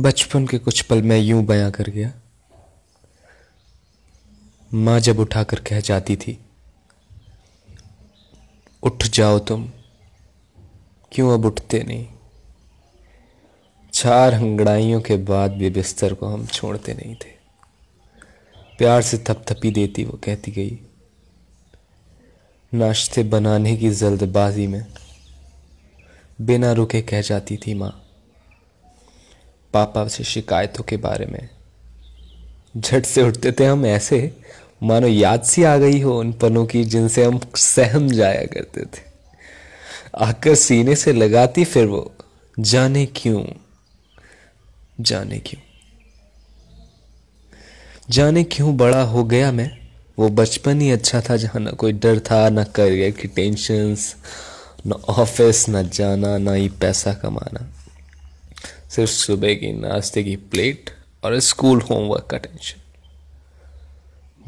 बचपन के कुछ पल मैं यूं बयां कर गया माँ जब उठाकर कह जाती थी उठ जाओ तुम क्यों अब उठते नहीं चार हंगड़ाइयों के बाद भी बिस्तर को हम छोड़ते नहीं थे प्यार से थपथपी देती वो कहती गई नाश्ते बनाने की जल्दबाजी में बिना रुके कह जाती थी माँ पापा से शिकायतों के बारे में झट से उठते थे हम ऐसे मानो याद सी आ गई हो उन पलों की जिनसे हम सहम जाया करते थे आकर सीने से लगाती फिर वो जाने क्यों जाने क्यों जाने क्यों बड़ा हो गया मैं वो बचपन ही अच्छा था जहाँ ना कोई डर था ना करियर की टेंशन ना ऑफिस ना जाना ना ही पैसा कमाना सिर्फ सुबह की नाश्ते की प्लेट और स्कूल होमवर्क का टेंशन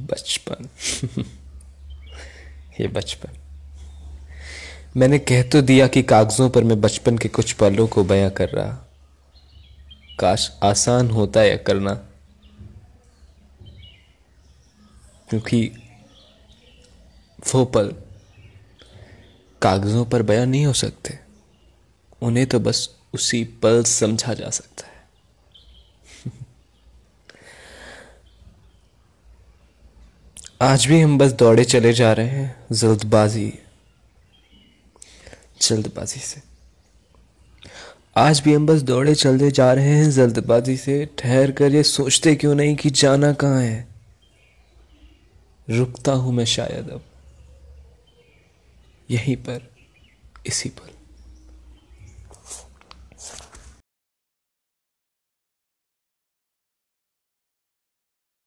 बचपन ये बचपन मैंने कह तो दिया कि कागज़ों पर मैं बचपन के कुछ पलों को बयां कर रहा काश आसान होता या करना क्योंकि वो पल कागज़ों पर बयां नहीं हो सकते उन्हें तो बस उसी पल समझा जा सकता है आज भी हम बस दौड़े चले जा रहे हैं जल्दबाजी जल्दबाजी से आज भी हम बस दौड़े चलते जा रहे हैं जल्दबाजी से ठहर कर ये सोचते क्यों नहीं कि जाना कहाँ है रुकता हूं मैं शायद अब यहीं पर इसी पर